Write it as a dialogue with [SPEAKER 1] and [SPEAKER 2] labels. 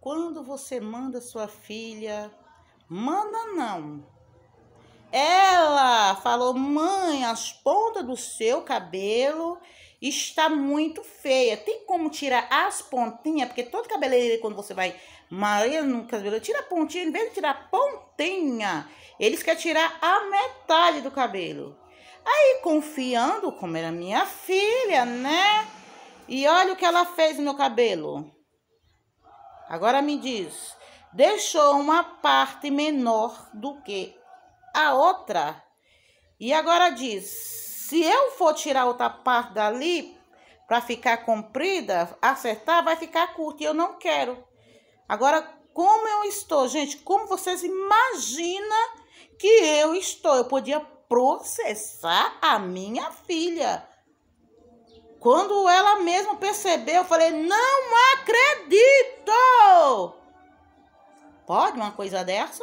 [SPEAKER 1] Quando você manda sua filha, manda não. Ela falou: "Mãe, as pontas do seu cabelo está muito feia. Tem como tirar as pontinhas? Porque todo cabeleireiro quando você vai Maria no cabelo, tira a pontinha, em vez de tirar a pontinha, eles querem tirar a metade do cabelo. Aí, confiando, como era minha filha, né? E olha o que ela fez no meu cabelo. Agora me diz, deixou uma parte menor do que a outra. E agora diz, se eu for tirar outra parte dali para ficar comprida, acertar, vai ficar curta e eu não quero. Agora, como eu estou, gente, como vocês imaginam que eu estou? Eu podia processar a minha filha. Quando ela mesma percebeu, eu falei, não acredito. Pode uma coisa dessa?